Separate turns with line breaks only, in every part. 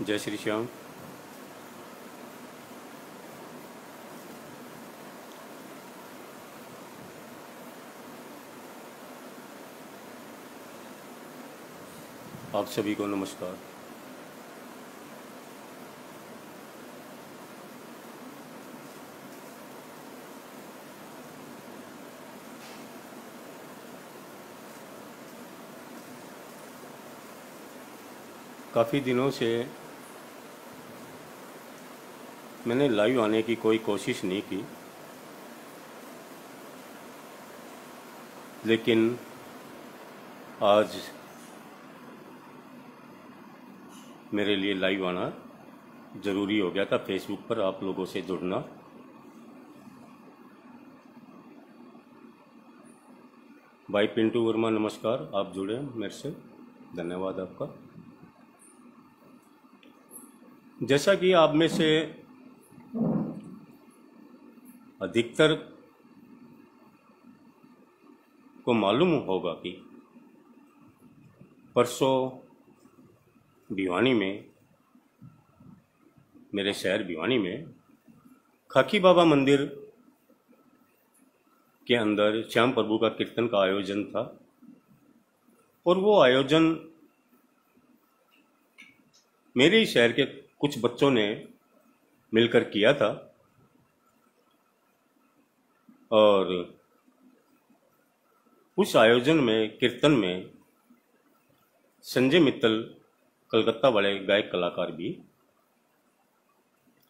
जय श्री श्याम आप सभी को नमस्कार काफ़ी दिनों से मैंने लाइव आने की कोई कोशिश नहीं की लेकिन आज मेरे लिए लाइव आना ज़रूरी हो गया था फेसबुक पर आप लोगों से जुड़ना भाई पिंटू वर्मा नमस्कार आप जुड़े मेरे से धन्यवाद आपका जैसा कि आप में से अधिकतर को मालूम होगा कि परसों भिवानी में मेरे शहर भिवानी में खाकी बाबा मंदिर के अंदर श्याम प्रभु का कीर्तन का आयोजन था और वो आयोजन मेरे ही शहर के कुछ बच्चों ने मिलकर किया था और उस आयोजन में कीर्तन में संजय मित्तल कलकत्ता वाले गायक कलाकार भी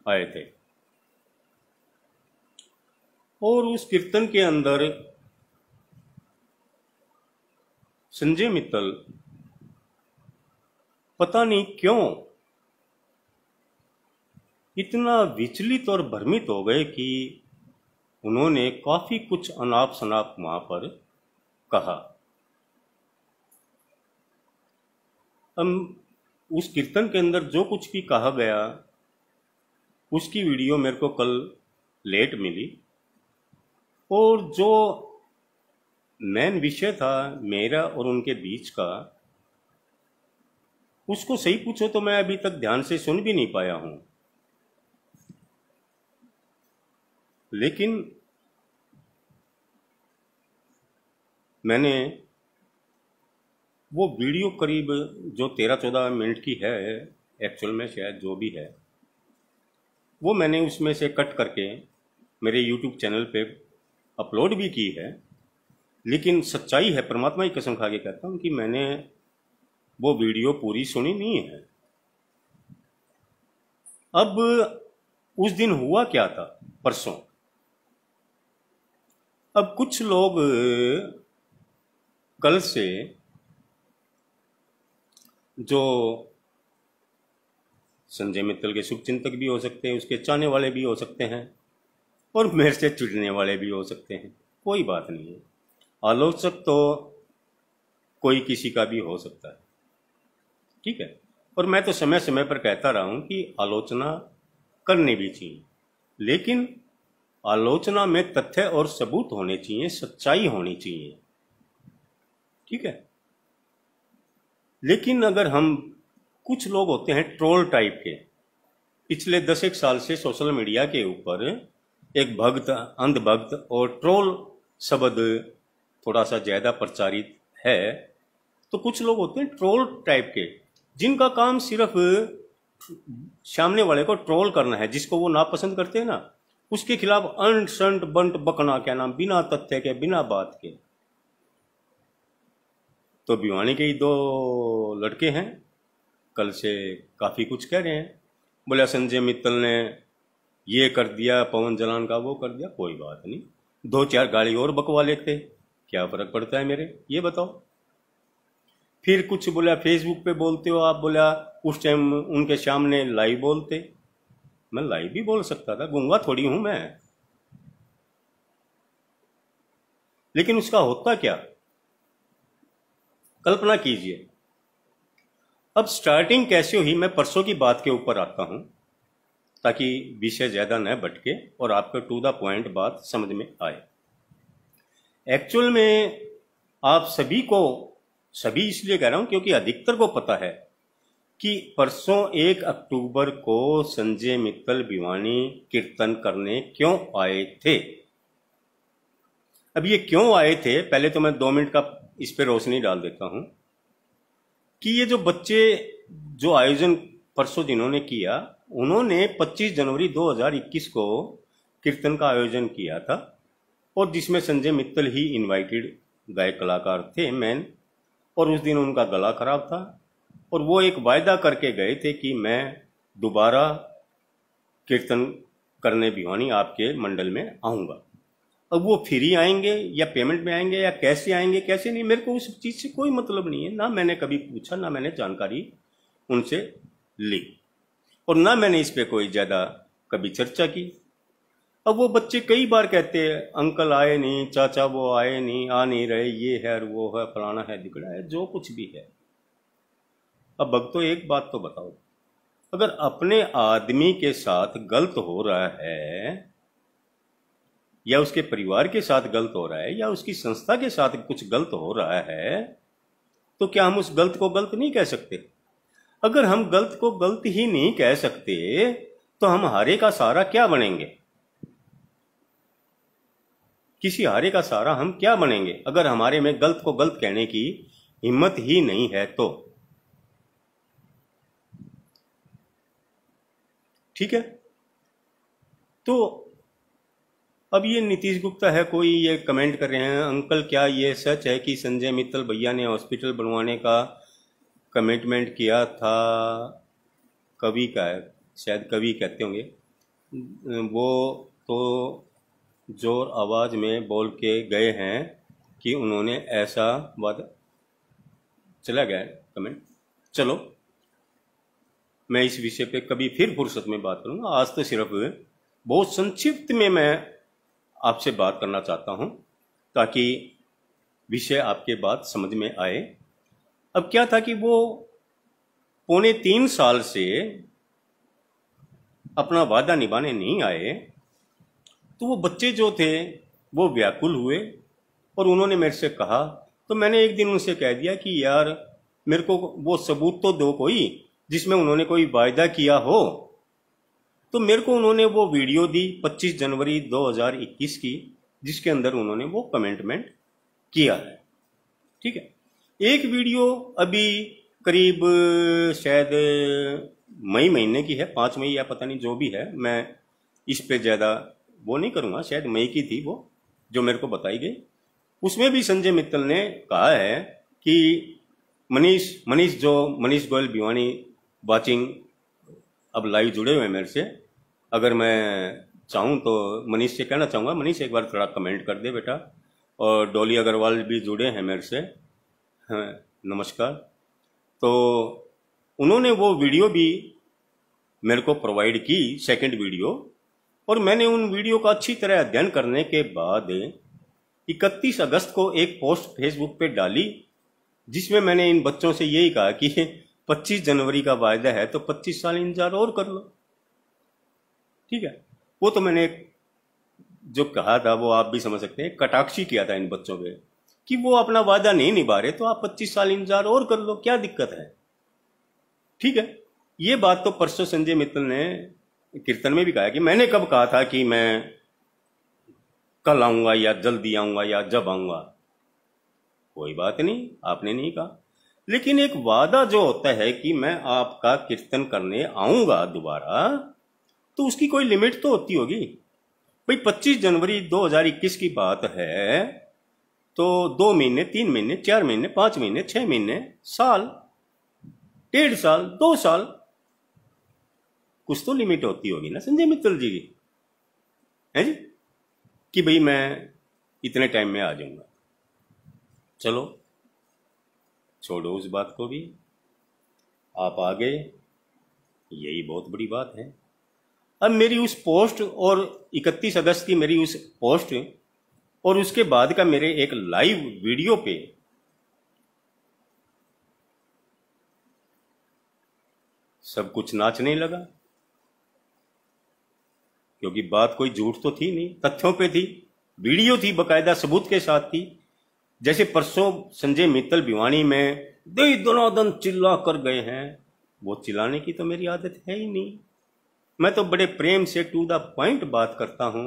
आए थे और उस कीर्तन के अंदर संजय मित्तल पता नहीं क्यों इतना विचलित और भ्रमित हो गए कि उन्होंने काफ़ी कुछ अनाप शनाप वहां पर कहा हम उस कीर्तन के अंदर जो कुछ भी कहा गया उसकी वीडियो मेरे को कल लेट मिली और जो मेन विषय था मेरा और उनके बीच का उसको सही पूछो तो मैं अभी तक ध्यान से सुन भी नहीं पाया हूं लेकिन मैंने वो वीडियो करीब जो तेरह चौदह मिनट की है एक्चुअल में शायद जो भी है वो मैंने उसमें से कट करके मेरे यूट्यूब चैनल पे अपलोड भी की है लेकिन सच्चाई है परमात्मा की कसम खा के कहता हूँ कि मैंने वो वीडियो पूरी सुनी नहीं है अब उस दिन हुआ क्या था परसों अब कुछ लोग कल से जो संजय मित्तल के शुभचिंतक भी हो सकते हैं उसके चाहने वाले भी हो सकते हैं और मेरे से चिढ़ने वाले भी हो सकते हैं कोई बात नहीं है आलोचक तो कोई किसी का भी हो सकता है ठीक है और मैं तो समय समय पर कहता रहा हूं कि आलोचना करनी भी चाहिए लेकिन आलोचना में तथ्य और सबूत होने चाहिए सच्चाई होनी चाहिए ठीक है लेकिन अगर हम कुछ लोग होते हैं ट्रोल टाइप के पिछले दस एक साल से सोशल मीडिया के ऊपर एक भक्त अंधभक्त और ट्रोल शब्द थोड़ा सा ज़्यादा प्रचारित है तो कुछ लोग होते हैं ट्रोल टाइप के जिनका काम सिर्फ सामने वाले को ट्रोल करना है जिसको वो नापसंद करते हैं ना उसके खिलाफ अंट संट बंट बकना क्या नाम बिना तथ्य के बिना बात के तो भिवानी के ही दो लड़के हैं कल से काफ़ी कुछ कह रहे हैं बोले संजय मित्तल ने ये कर दिया पवन जलान का वो कर दिया कोई बात नहीं दो चार गाड़ी और बकवा लेते क्या फर्क पड़ता है मेरे ये बताओ फिर कुछ बोला फेसबुक पे बोलते हो आप बोला उस टाइम उनके सामने लाइव बोलते मैं लाइव भी बोल सकता था गूंगा थोड़ी हूं मैं लेकिन उसका होता क्या कल्पना कीजिए अब स्टार्टिंग कैसे हुई मैं परसों की बात के ऊपर आता हूं ताकि विषय ज़्यादा न भटके और आपको टू द पॉइंट बात समझ में आए एक्चुअल में आप सभी को सभी इसलिए कह रहा हूं क्योंकि अधिकतर को पता है कि परसों एक अक्टूबर को संजय मित्तल भिवानी कीर्तन करने क्यों आए थे अब ये क्यों आए थे पहले तो मैं दो मिनट का इस पर रोशनी डाल देता हूं कि ये जो बच्चे जो आयोजन परसों जिन्होंने किया उन्होंने 25 जनवरी 2021 को कीर्तन का आयोजन किया था और जिसमें संजय मित्तल ही इनवाइटेड गायक कलाकार थे मैन और उस दिन उनका गला खराब था और वो एक वायदा करके गए थे कि मैं दोबारा कीर्तन करने भिवानी आपके मंडल में आऊँगा अब वो फ्री आएंगे या पेमेंट में आएंगे या कैसे आएंगे कैसे नहीं मेरे को उस चीज़ से कोई मतलब नहीं है ना मैंने कभी पूछा ना मैंने जानकारी उनसे ली और ना मैंने इस पर कोई ज़्यादा कभी चर्चा की अब वो बच्चे कई बार कहते हैं अंकल आए नहीं चाचा वो आए नहीं आ नहीं रहे ये है वो है फलाना है दिखड़ा है जो कुछ भी है अब भक्तों एक बात तो बताओ अगर अपने आदमी के साथ गलत हो रहा है या उसके परिवार के साथ गलत हो रहा है या उसकी संस्था के साथ कुछ गलत हो रहा है तो क्या हम उस गलत को गलत नहीं कह सकते अगर हम गलत को गलत ही नहीं कह सकते तो हम हारे का सहारा क्या बनेंगे किसी हारे का सारा हम क्या बनेंगे अगर हमारे में गलत को गलत कहने की हिम्मत ही नहीं है तो ठीक है तो अब ये नीतीश गुप्ता है कोई ये कमेंट कर रहे हैं अंकल क्या ये सच है कि संजय मित्तल भैया ने हॉस्पिटल बनवाने का कमिटमेंट किया था कवि का है शायद कवि कहते होंगे वो तो जोर आवाज़ में बोल के गए हैं कि उन्होंने ऐसा वादा चला गया कमेंट चलो मैं इस विषय पे कभी फिर फुर्सत में बात करूंगा आज तो सिर्फ बहुत संक्षिप्त में मैं आपसे बात करना चाहता हूं ताकि विषय आपके बात समझ में आए अब क्या था कि वो पौने तीन साल से अपना वादा निभाने नहीं आए तो वो बच्चे जो थे वो व्याकुल हुए और उन्होंने मेरे से कहा तो मैंने एक दिन उनसे कह दिया कि यार मेरे को वो सबूत तो दो कोई जिसमें उन्होंने कोई वायदा किया हो तो मेरे को उन्होंने वो वीडियो दी 25 जनवरी 2021 की जिसके अंदर उन्होंने वो कमेंटमेंट किया है ठीक है एक वीडियो अभी करीब शायद मई महीने की है पांच मई या पता नहीं जो भी है मैं इस पे ज़्यादा वो नहीं करूंगा शायद मई की थी वो जो मेरे को बताई गई उसमें भी संजय मित्तल ने कहा है कि मनीष मनीष जो मनीष गोयल भिवानी वाचिंग अब लाइव जुड़े हुए हैं मेरे से अगर मैं चाहूँ तो मनीष से कहना चाहूँगा मनीष एक बार थोड़ा कमेंट कर दे बेटा और डोली अग्रवाल भी जुड़े हैं मेरे से हाँ नमस्कार तो उन्होंने वो वीडियो भी मेरे को प्रोवाइड की सेकंड वीडियो और मैंने उन वीडियो का अच्छी तरह अध्ययन करने के बाद 31 अगस्त को एक पोस्ट फेसबुक पे डाली जिसमें मैंने इन बच्चों से यही कहा कि 25 जनवरी का वायदा है तो 25 साल इंतजार और कर लो ठीक है वो तो मैंने जो कहा था वो आप भी समझ सकते हैं कटाक्षी किया था इन बच्चों पे कि वो अपना वादा नहीं निभा रहे तो आप 25 साल इंतजार और कर लो क्या दिक्कत है ठीक है ये बात तो परसों संजय मित्तल ने कीर्तन में भी कहा कि मैंने कब कहा था कि मैं कल आऊंगा या जल्दी आऊंगा या जब आऊंगा कोई बात नहीं आपने नहीं कहा लेकिन एक वादा जो होता है कि मैं आपका कीर्तन करने आऊंगा दोबारा तो उसकी कोई लिमिट तो होती होगी भाई पच्चीस जनवरी दो की बात है तो दो महीने तीन महीने चार महीने पांच महीने छह महीने साल डेढ़ साल दो साल कुछ तो लिमिट होती होगी ना संजय मित्तल जी की है जी कि भाई मैं इतने टाइम में आ जाऊंगा चलो छोड़ो उस बात को भी आप आ गए यही बहुत बड़ी बात है अब मेरी उस पोस्ट और 31 अगस्त की मेरी उस पोस्ट और उसके बाद का मेरे एक लाइव वीडियो पे सब कुछ नाचने लगा क्योंकि बात कोई झूठ तो थी नहीं तथ्यों पे थी वीडियो थी बकायदा सबूत के साथ थी जैसे परसों संजय मित्तल भिवानी में दई दन चिल्ला कर गए हैं वो चिल्लाने की तो मेरी आदत है ही नहीं मैं तो बड़े प्रेम से टू द पॉइंट बात करता हूं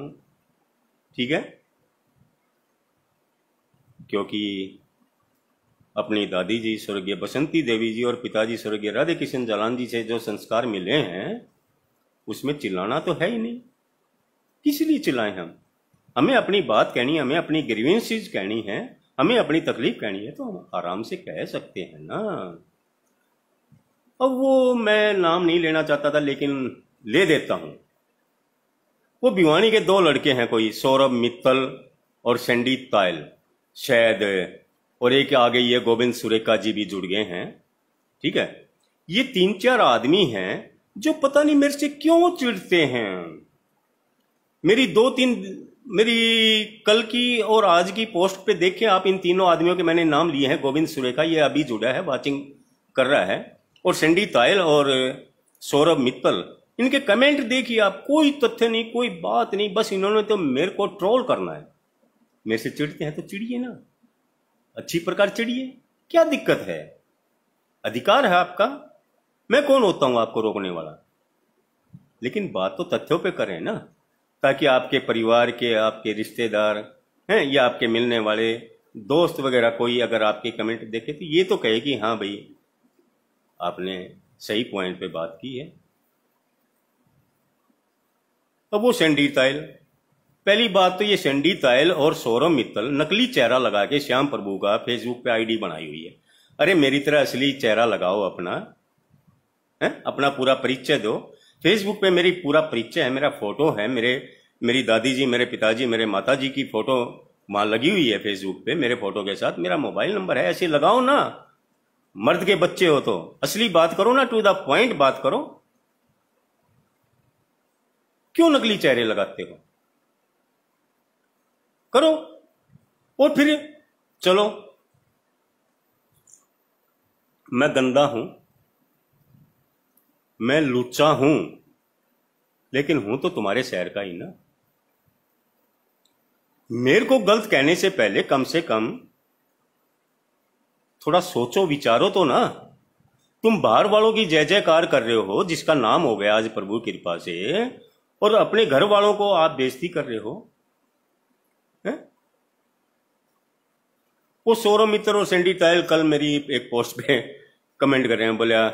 ठीक है क्योंकि अपनी दादी जी स्वर्गीय बसंती देवी जी और पिताजी स्वर्गीय राधे किशन जालान जी से जो संस्कार मिले हैं उसमें चिल्लाना तो है ही नहीं किस लिए चिल्लाएं हम हमें अपनी बात कहनी हमें अपनी ग्रीवेंसीज कहनी है हमें अपनी तकलीफ कहनी है तो हम आराम से कह सकते हैं ना अब वो मैं नाम नहीं लेना चाहता था लेकिन ले देता हूं वो भिवानी के दो लड़के हैं कोई सौरभ मित्तल और सेंडी तायल शायद और एक आगे ये गोविंद सुरेखा जी भी जुड़ गए हैं ठीक है ये तीन चार आदमी हैं जो पता नहीं मेरे से क्यों चिढ़ते हैं मेरी दो तीन मेरी कल की और आज की पोस्ट पे देख के आप इन तीनों आदमियों के मैंने नाम लिए हैं गोविंद सुरेखा ये अभी जुड़ा है वाचिंग कर रहा है और संडी तायल और सौरभ मित्तल इनके कमेंट देखिए आप कोई तथ्य नहीं कोई बात नहीं बस इन्होंने तो मेरे को ट्रोल करना है मेरे से चिड़ते हैं तो चिड़िए ना अच्छी प्रकार चिड़िए क्या दिक्कत है अधिकार है आपका मैं कौन होता हूं आपको रोकने वाला लेकिन बात तो तथ्यों पे करें ना ताकि आपके परिवार के आपके रिश्तेदार हैं या आपके मिलने वाले दोस्त वगैरह कोई अगर आपके कमेंट देखे तो ये तो कहे कि हाँ भाई आपने सही पॉइंट पे बात की है अब वो सेंडी तायल पहली बात तो ये सेंडी तायल और सौरभ मित्तल नकली चेहरा लगा के श्याम प्रभु का फेसबुक पे आईडी बनाई हुई है अरे मेरी तरह असली चेहरा लगाओ अपना है? अपना पूरा परिचय दो फेसबुक पे मेरी पूरा परिचय है मेरा फोटो है मेरे मेरी दादी जी मेरे पिताजी मेरे माता जी की फोटो वहां लगी हुई है फेसबुक पे मेरे फोटो के साथ मेरा मोबाइल नंबर है ऐसे लगाओ ना मर्द के बच्चे हो तो असली बात करो ना टू द पॉइंट बात करो क्यों नकली चेहरे लगाते हो करो और फिर चलो मैं गंदा हूं मैं लुच्चा हूं लेकिन हूं तो तुम्हारे शहर का ही ना मेरे को गलत कहने से पहले कम से कम थोड़ा सोचो विचारो तो ना तुम बाहर वालों की जय जयकार कर रहे हो जिसका नाम हो गया आज प्रभु कृपा से और अपने घर वालों को आप बेजती कर रहे हो है? वो सौरभ मित्र और सेंडी टाइल कल मेरी एक पोस्ट पे कमेंट कर रहे हैं बोलिया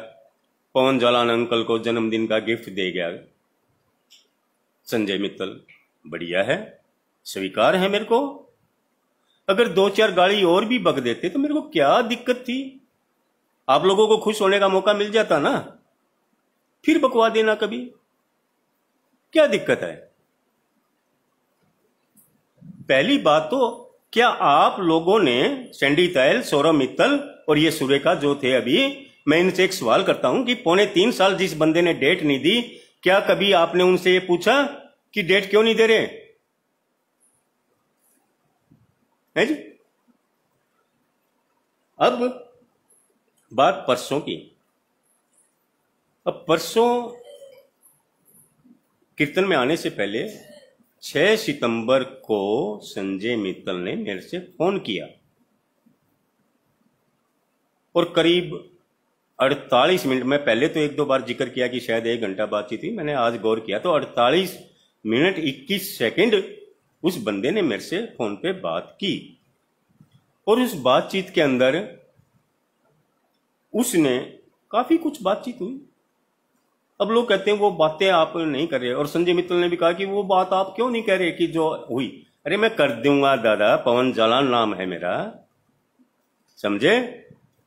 पवन जालान अंकल को जन्मदिन का गिफ्ट दे गया संजय मित्तल बढ़िया है स्वीकार है मेरे को अगर दो चार गाड़ी और भी बग देते तो मेरे को क्या दिक्कत थी आप लोगों को खुश होने का मौका मिल जाता ना फिर बकवा देना कभी क्या दिक्कत है पहली बात तो क्या आप लोगों ने सैंडी तैल सौरभ मित्तल और ये का जो थे अभी मैं इनसे एक सवाल करता हूं कि पौने तीन साल जिस बंदे ने डेट नहीं दी क्या कभी आपने उनसे ये पूछा कि डेट क्यों नहीं दे रहे है जी अब बात परसों की अब परसों कीर्तन में आने से पहले 6 सितंबर को संजय मित्तल ने मेरे से फोन किया और करीब अड़तालीस मिनट में पहले तो एक दो बार जिक्र किया कि शायद एक घंटा बातचीत हुई मैंने आज गौर किया तो अड़तालीस मिनट इक्कीस सेकेंड उस बंदे ने मेरे से फोन पे बात की और उस बातचीत के अंदर उसने काफी कुछ बातचीत हुई अब लोग कहते हैं वो बातें आप नहीं कर रहे और संजय मित्तल ने भी कहा कि वो बात आप क्यों नहीं कह रहे कि जो हुई अरे मैं कर दूंगा दादा पवन जालान नाम है मेरा समझे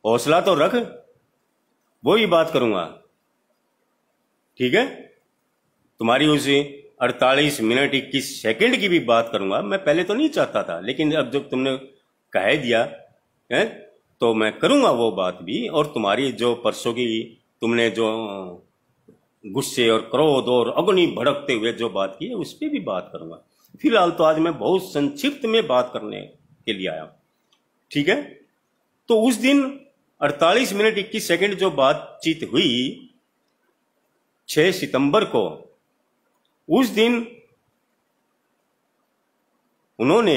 हौसला तो रख वही बात करूंगा ठीक है तुम्हारी उसी अड़तालीस मिनट इक्कीस सेकंड की भी बात करूंगा मैं पहले तो नहीं चाहता था लेकिन अब जब तुमने कह दिया है तो मैं करूंगा वो बात भी और तुम्हारी जो परसों की तुमने जो गुस्से और क्रोध और अग्नि भड़कते हुए जो बात की है उस पर भी बात करूंगा फिलहाल तो आज मैं बहुत संक्षिप्त में बात करने के लिए आया ठीक है तो उस दिन 48 मिनट 21 सेकंड जो बातचीत हुई 6 सितंबर को उस दिन उन्होंने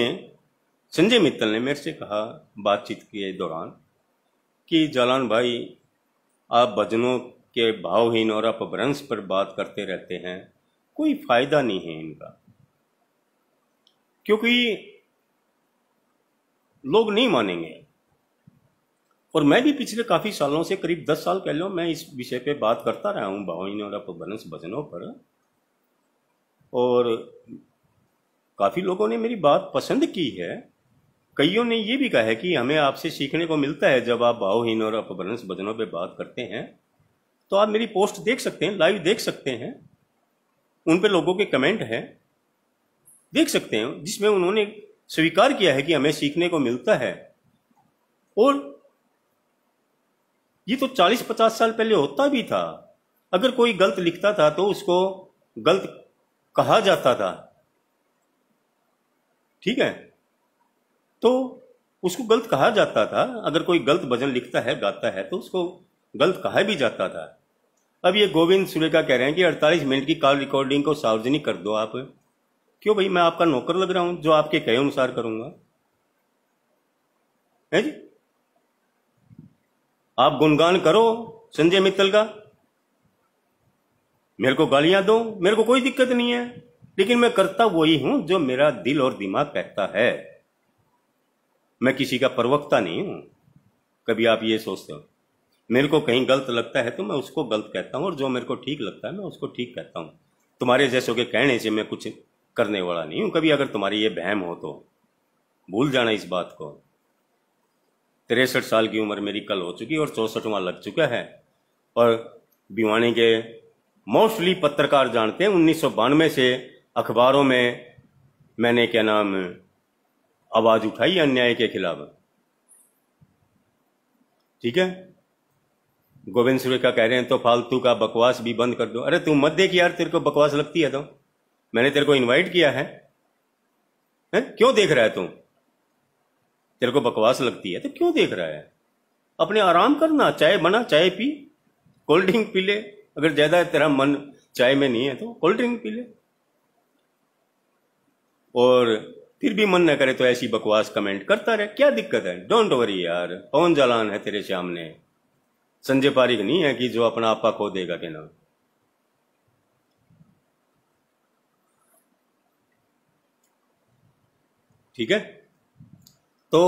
संजय मित्तल ने मेरे से कहा बातचीत के दौरान कि जालान भाई आप भजनों के भावहीन और अपभ्रंश पर बात करते रहते हैं कोई फायदा नहीं है इनका क्योंकि लोग नहीं मानेंगे और मैं भी पिछले काफ़ी सालों से करीब दस साल पहले मैं इस विषय पे बात करता रहा हूँ भावहीन और अपभ्रंश भजनों पर और काफ़ी लोगों ने मेरी बात पसंद की है कईयों ने ये भी कहा है कि हमें आपसे सीखने को मिलता है जब आप भावहीन और अपभ्रंश भजनों पर बात करते हैं तो आप मेरी पोस्ट देख सकते हैं लाइव देख सकते हैं उन पर लोगों के कमेंट हैं देख सकते हैं जिसमें उन्होंने स्वीकार किया है कि हमें सीखने को मिलता है और ये तो 40-50 साल पहले होता भी था अगर कोई गलत लिखता था तो उसको गलत कहा जाता था ठीक है तो उसको गलत कहा जाता था अगर कोई गलत भजन लिखता है गाता है तो उसको गलत कहा भी जाता था अब ये गोविंद सुरेखा कह रहे हैं कि 48 मिनट की कॉल रिकॉर्डिंग को सार्वजनिक कर दो आप क्यों भाई मैं आपका नौकर लग रहा हूं जो आपके कहे अनुसार करूंगा है जी आप गुणगान करो संजय मित्तल का मेरे को गालियां दो मेरे को कोई दिक्कत नहीं है लेकिन मैं करता वही हूं जो मेरा दिल और दिमाग कहता है मैं किसी का प्रवक्ता नहीं हूं कभी आप ये सोचते हो मेरे को कहीं गलत लगता है तो मैं उसको गलत कहता हूं और जो मेरे को ठीक लगता है मैं उसको ठीक कहता हूं तुम्हारे जैसों के कहने से मैं कुछ करने वाला नहीं हूं कभी अगर तुम्हारी ये बहम हो तो भूल जाना इस बात को तिरसठ साल की उम्र मेरी कल हो चुकी और चौंसठवां लग चुका है और भिवानी के मोस्टली पत्रकार जानते हैं उन्नीस से अखबारों में मैंने क्या नाम आवाज उठाई अन्याय के खिलाफ ठीक है गोविंद सूर्य का कह रहे हैं तो फालतू का बकवास भी बंद कर दो अरे तू मत देख यार तेरे को बकवास लगती है तो मैंने तेरे को इनवाइट किया है, है? क्यों देख रहा है तू तेरे को बकवास लगती है तो क्यों देख रहा है अपने आराम करना चाय बना चाय पी कोल्ड ड्रिंक पी ले अगर ज्यादा तेरा मन चाय में नहीं है तो कोल्ड ड्रिंक पी ले और फिर भी मन ना करे तो ऐसी बकवास कमेंट करता रहे क्या दिक्कत है डोंट वरी यार पवन जालान है तेरे सामने संजय पारिक नहीं है कि जो अपना आपा खो देगा के ना ठीक है तो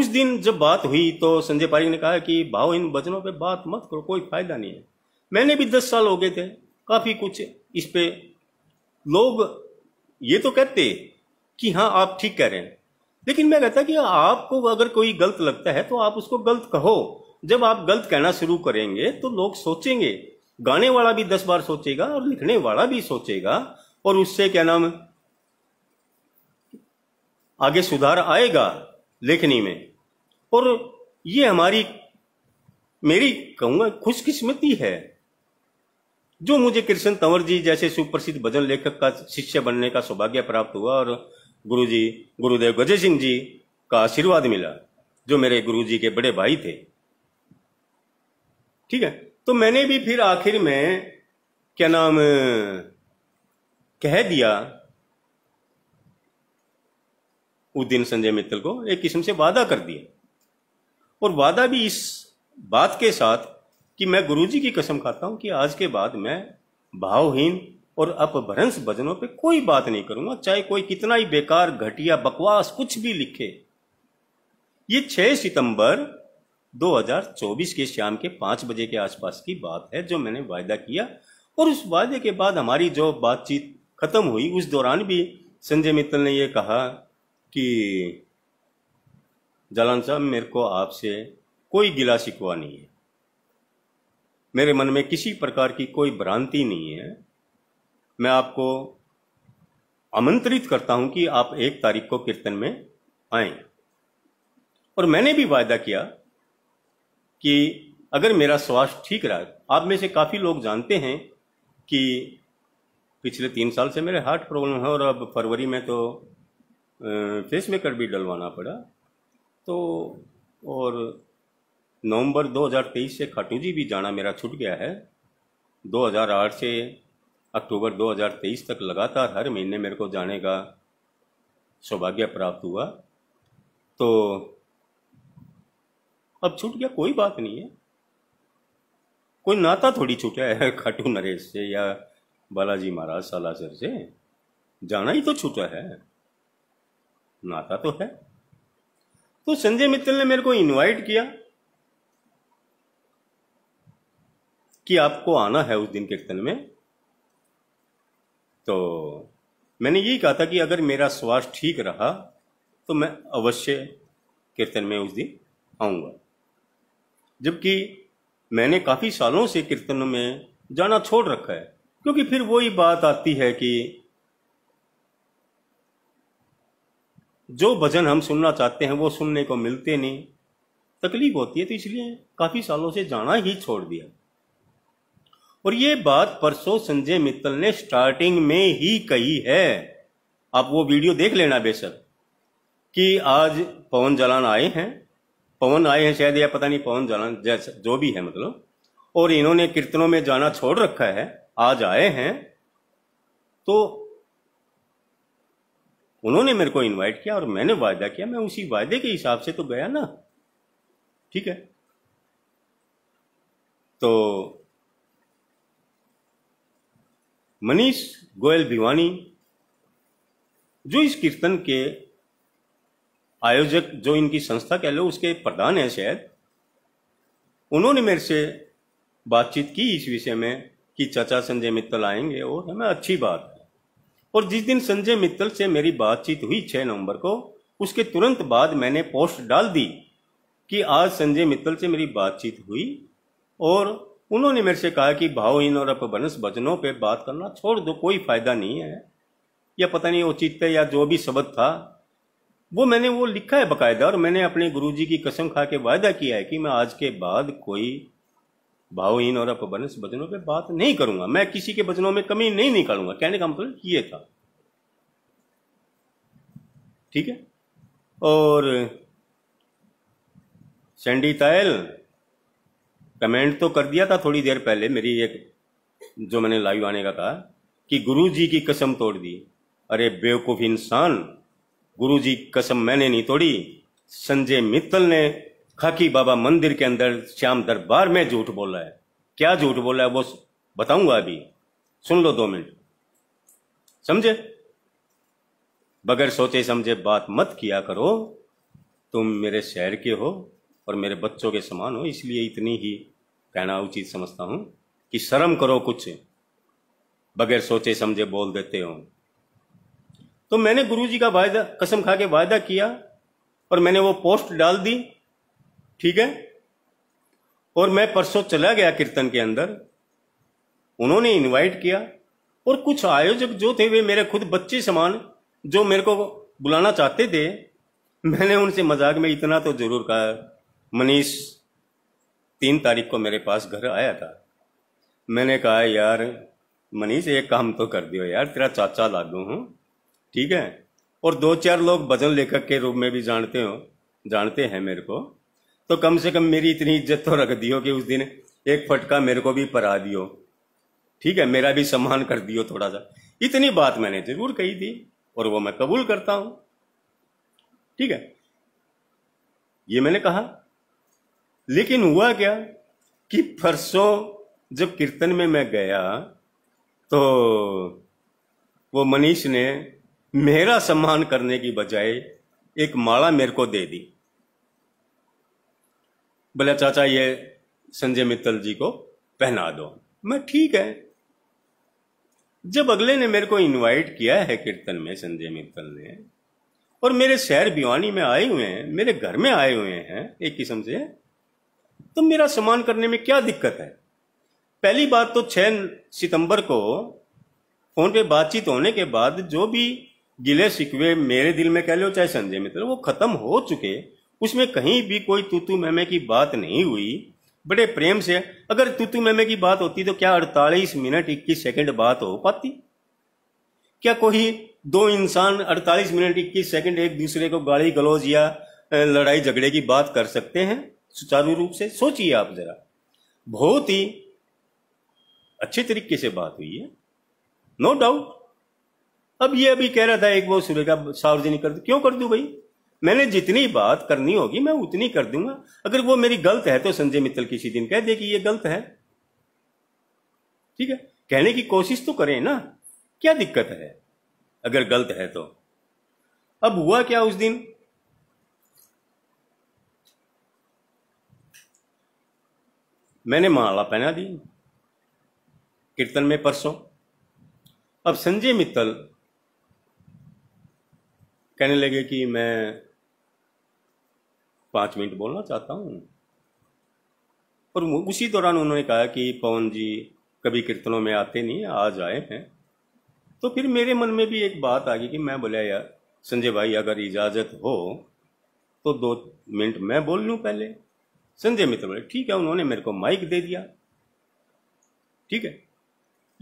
उस दिन जब बात हुई तो संजय पारिक ने कहा कि भाव इन वचनों पे बात मत करो कोई फायदा नहीं है मैंने भी दस साल हो गए थे काफी कुछ इस पे लोग ये तो कहते कि हाँ आप ठीक कह रहे हैं लेकिन मैं कहता कि आपको अगर कोई गलत लगता है तो आप उसको गलत कहो जब आप गलत कहना शुरू करेंगे तो लोग सोचेंगे गाने वाला भी दस बार सोचेगा और लिखने वाला भी सोचेगा और उससे क्या नाम आगे सुधार आएगा लेखनी में और ये हमारी मेरी कहूंगा खुशकिस्मती है जो मुझे कृष्ण तंवर जी जैसे सुप्रसिद्ध भजन लेखक का शिष्य बनने का सौभाग्य प्राप्त हुआ और गुरु जी गुरुदेव गजय सिंह जी का आशीर्वाद मिला जो मेरे गुरु जी के बड़े भाई थे ठीक है तो मैंने भी फिर आखिर में क्या नाम कह दिया उस दिन संजय मित्तल को एक किस्म से वादा कर दिया और वादा भी इस बात के साथ कि मैं गुरुजी की कसम खाता हूं कि आज के बाद मैं भावहीन और अपभ्रंश भजनों पे कोई बात नहीं करूंगा चाहे कोई कितना ही बेकार घटिया बकवास कुछ भी लिखे ये 6 सितंबर 2024 के शाम के पांच बजे के आसपास की बात है जो मैंने वायदा किया और उस वायदे के बाद हमारी जो बातचीत खत्म हुई उस दौरान भी संजय मित्तल ने यह कहा कि जालान साहब मेरे को आपसे कोई गिला शिकवा नहीं है मेरे मन में किसी प्रकार की कोई भ्रांति नहीं है मैं आपको आमंत्रित करता हूं कि आप एक तारीख को कीर्तन में आए और मैंने भी वायदा किया कि अगर मेरा स्वास्थ्य ठीक रहा आप में से काफ़ी लोग जानते हैं कि पिछले तीन साल से मेरे हार्ट प्रॉब्लम है और अब फरवरी में तो फेस मेकर भी डलवाना पड़ा तो और नवंबर 2023 से जी भी जाना मेरा छूट गया है 2008 से अक्टूबर 2023 तक लगातार हर महीने मेरे को जाने का सौभाग्य प्राप्त हुआ तो अब छूट गया कोई बात नहीं है कोई नाता थोड़ी छूटा है खाटू नरेश से या बालाजी महाराज सालासर से जाना ही तो छूटा है नाता तो है तो संजय मित्तल ने मेरे को इनवाइट किया कि आपको आना है उस दिन के कीर्तन में तो मैंने यही कहा था कि अगर मेरा स्वास्थ्य ठीक रहा तो मैं अवश्य कीर्तन में उस दिन आऊंगा जबकि मैंने काफ़ी सालों से कीर्तन में जाना छोड़ रखा है क्योंकि फिर वही बात आती है कि जो भजन हम सुनना चाहते हैं वो सुनने को मिलते नहीं तकलीफ होती है तो इसलिए काफ़ी सालों से जाना ही छोड़ दिया और ये बात परसों संजय मित्तल ने स्टार्टिंग में ही कही है आप वो वीडियो देख लेना बेशक कि आज पवन जलान आए हैं पवन आए हैं शायद या पता नहीं पवन जलान जैसा जो भी है मतलब और इन्होंने कीर्तनों में जाना छोड़ रखा है आज आए हैं तो उन्होंने मेरे को इनवाइट किया और मैंने वायदा किया मैं उसी वायदे के हिसाब से तो गया ना ठीक है तो मनीष गोयल भिवानी जो इस कीर्तन के आयोजक जो इनकी संस्था कह लो उसके प्रधान है शायद उन्होंने मेरे से बातचीत की इस विषय में कि चाचा संजय मित्तल आएंगे और हमें अच्छी बात है और जिस दिन संजय मित्तल से मेरी बातचीत हुई छह नवंबर को उसके तुरंत बाद मैंने पोस्ट डाल दी कि आज संजय मित्तल से मेरी बातचीत हुई और उन्होंने मेरे से कहा कि भावहीन और अपभनस भजनों पर बात करना छोड़ दो कोई फायदा नहीं है या पता नहीं औचित्य या जो भी शब्द था वो मैंने वो लिखा है बकायदा और मैंने अपने गुरुजी की कसम खा के वायदा किया है कि मैं आज के बाद कोई भावहीन और अपभ्रंश वचनों पे बात नहीं करूंगा मैं किसी के वचनों में कमी नहीं निकालूंगा कहने का मतलब ये था ठीक है और सैंडी तायल कमेंट तो कर दिया था थोड़ी देर पहले मेरी एक जो मैंने लाइव आने का कहा कि गुरु जी की कसम तोड़ दी अरे बेवकूफ इंसान गुरु जी कसम मैंने नहीं तोड़ी संजय मित्तल ने खाकी बाबा मंदिर के अंदर श्याम दरबार में झूठ बोल रहा है क्या झूठ बोल रहा है वो बताऊंगा अभी सुन लो दो मिनट समझे बगैर सोचे समझे बात मत किया करो तुम मेरे शहर के हो और मेरे बच्चों के समान हो इसलिए इतनी ही कहना उचित समझता हूं कि शर्म करो कुछ बगैर सोचे समझे बोल देते हो तो मैंने गुरुजी का वायदा कसम खा के वायदा किया और मैंने वो पोस्ट डाल दी ठीक है और मैं परसों चला गया कीर्तन के अंदर उन्होंने इनवाइट किया और कुछ आयोजक जो थे वे मेरे खुद बच्चे समान जो मेरे को बुलाना चाहते थे मैंने उनसे मजाक में इतना तो जरूर कहा मनीष तीन तारीख को मेरे पास घर आया था मैंने कहा यार मनीष एक काम तो कर दियो यार तेरा चाचा लागू हूँ ठीक है और दो चार लोग भजन लेखक के रूप में भी जानते हो जानते हैं मेरे को तो कम से कम मेरी इतनी इज्जत तो रख दियो कि उस दिन एक फटका मेरे को भी परा दियो ठीक है मेरा भी सम्मान कर दियो थोड़ा सा इतनी बात मैंने जरूर कही थी और वो मैं कबूल करता हूं ठीक है ये मैंने कहा लेकिन हुआ क्या कि परसों जब कीर्तन में मैं गया तो वो मनीष ने मेरा सम्मान करने की बजाय एक माला मेरे को दे दी बोले चाचा अच्छा, अच्छा, ये संजय मित्तल जी को पहना दो मैं ठीक है जब अगले ने मेरे को इनवाइट किया है कीर्तन में संजय मित्तल ने और मेरे शहर भिवानी में आए हुए हैं मेरे घर में आए हुए हैं एक किस्म से तो मेरा सम्मान करने में क्या दिक्कत है पहली बात तो 6 सितंबर को फोन पे बातचीत होने के बाद जो भी गिले शिकवे मेरे दिल में कह लो चाहे संजय मित्तल वो खत्म हो चुके उसमें कहीं भी कोई तूतू मैमे की बात नहीं हुई बड़े प्रेम से अगर तूतू मैमे की बात होती तो क्या 48 मिनट 21 सेकंड बात हो पाती क्या कोई दो इंसान 48 मिनट 21 सेकंड एक दूसरे को गाली गलौज या लड़ाई झगड़े की बात कर सकते हैं सुचारू रूप से सोचिए आप जरा बहुत ही अच्छे तरीके से बात हुई है नो no डाउट अब ये अभी कह रहा था एक वो सूर्य का सार्वजनिक कर क्यों कर दू भाई मैंने जितनी बात करनी होगी मैं उतनी कर दूंगा अगर वो मेरी गलत है तो संजय मित्तल किसी दिन कह दे कि ये गलत है ठीक है कहने की कोशिश तो करें ना क्या दिक्कत है अगर गलत है तो अब हुआ क्या उस दिन मैंने माला पहना दी कीर्तन में परसों अब संजय मित्तल कहने लगे कि मैं पाँच मिनट बोलना चाहता हूँ और उसी दौरान उन्होंने कहा कि पवन जी कभी कीर्तनों में आते नहीं आज आए हैं तो फिर मेरे मन में भी एक बात आ गई कि मैं बोला यार संजय भाई अगर इजाज़त हो तो दो मिनट मैं बोल लूँ पहले संजय मित्र बोले ठीक है उन्होंने मेरे को माइक दे दिया ठीक है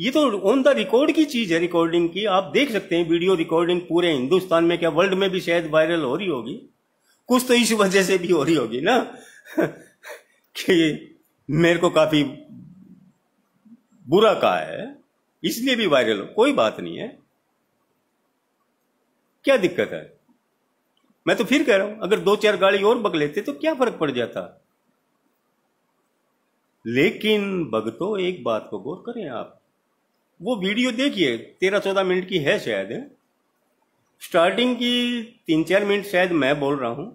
ये तो ऑन द रिकॉर्ड की चीज़ है रिकॉर्डिंग की आप देख सकते हैं वीडियो रिकॉर्डिंग पूरे हिंदुस्तान में क्या वर्ल्ड में भी शायद वायरल हो रही होगी कुछ तो इस वजह से भी हो रही होगी ना कि मेरे को काफी बुरा कहा है इसलिए भी वायरल हो कोई बात नहीं है क्या दिक्कत है मैं तो फिर कह रहा हूं अगर दो चार गाड़ी और बग लेते तो क्या फर्क पड़ जाता लेकिन भगतो एक बात को गौर करें आप वो वीडियो देखिए तेरह चौदह मिनट की है शायद है? स्टार्टिंग की तीन चार मिनट शायद मैं बोल रहा हूं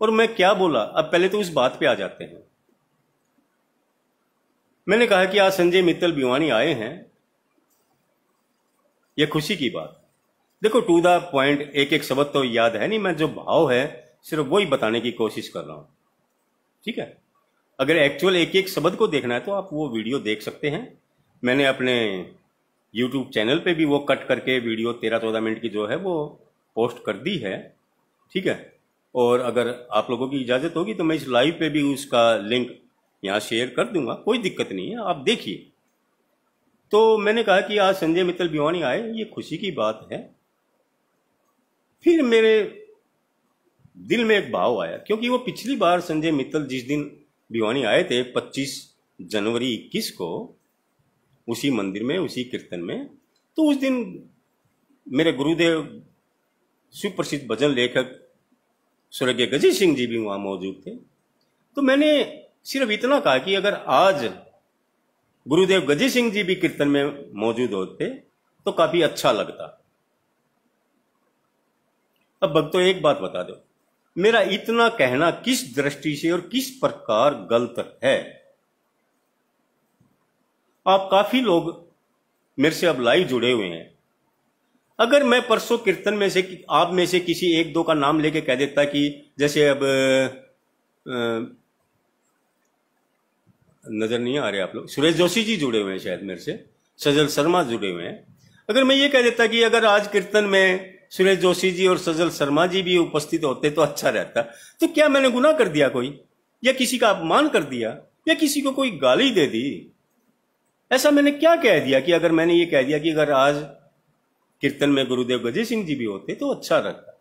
और मैं क्या बोला अब पहले तो इस बात पे आ जाते हैं मैंने कहा कि आज संजय मित्तल भिवानी आए हैं यह खुशी की बात देखो टू द पॉइंट एक एक शब्द तो याद है नहीं मैं जो भाव है सिर्फ वो ही बताने की कोशिश कर रहा हूं ठीक है अगर एक्चुअल एक एक शब्द को देखना है तो आप वो वीडियो देख सकते हैं मैंने अपने यूट्यूब चैनल पे भी वो कट करके वीडियो तेरह चौदह मिनट की जो है वो पोस्ट कर दी है ठीक है और अगर आप लोगों की इजाज़त होगी तो मैं इस लाइव पे भी उसका लिंक यहाँ शेयर कर दूंगा कोई दिक्कत नहीं है आप देखिए तो मैंने कहा कि आज संजय मित्तल भिवानी आए ये खुशी की बात है फिर मेरे दिल में एक भाव आया क्योंकि वो पिछली बार संजय मित्तल जिस दिन भिवानी आए थे 25 जनवरी 21 को उसी मंदिर में उसी कीर्तन में तो उस दिन मेरे गुरुदेव सुप्रसिद्ध भजन लेखक स्वर्गीय गजी सिंह जी भी वहां मौजूद थे तो मैंने सिर्फ इतना कहा कि अगर आज गुरुदेव गजी सिंह जी भी कीर्तन में मौजूद होते तो काफी अच्छा लगता अब भक्तों एक बात बता दो मेरा इतना कहना किस दृष्टि से और किस प्रकार गलत है आप काफी लोग मेरे से अब लाइव जुड़े हुए हैं अगर मैं परसों कीर्तन में से आप में से किसी एक दो का नाम लेके कह देता कि जैसे अब नजर नहीं आ रहे आप लोग सुरेश जोशी जी जुड़े हुए हैं शायद मेरे से सजल शर्मा जुड़े हुए हैं अगर मैं ये कह देता कि अगर आज कीर्तन में सुरेश जोशी जी और सजल शर्मा जी भी उपस्थित होते तो अच्छा रहता तो क्या मैंने गुना कर दिया कोई या किसी का अपमान कर दिया या किसी को कोई गाली दे दी ऐसा मैंने क्या कह दिया कि अगर मैंने ये कह दिया कि अगर आज कीर्तन में गुरुदेव गजय सिंह जी भी होते तो अच्छा रहता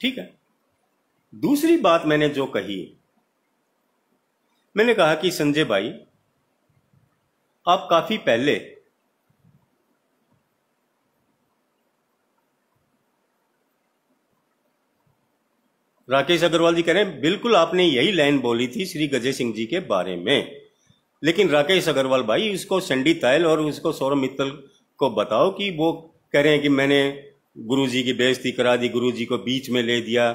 ठीक है दूसरी बात मैंने जो कही मैंने कहा कि संजय भाई आप काफी पहले राकेश अग्रवाल जी कह रहे हैं बिल्कुल आपने यही लाइन बोली थी श्री गजय सिंह जी के बारे में लेकिन राकेश अग्रवाल भाई इसको संडी तायल और उसको सौरभ मित्तल को बताओ कि वो कह रहे हैं कि मैंने गुरुजी की बेइज्जती करा दी गुरुजी को बीच में ले दिया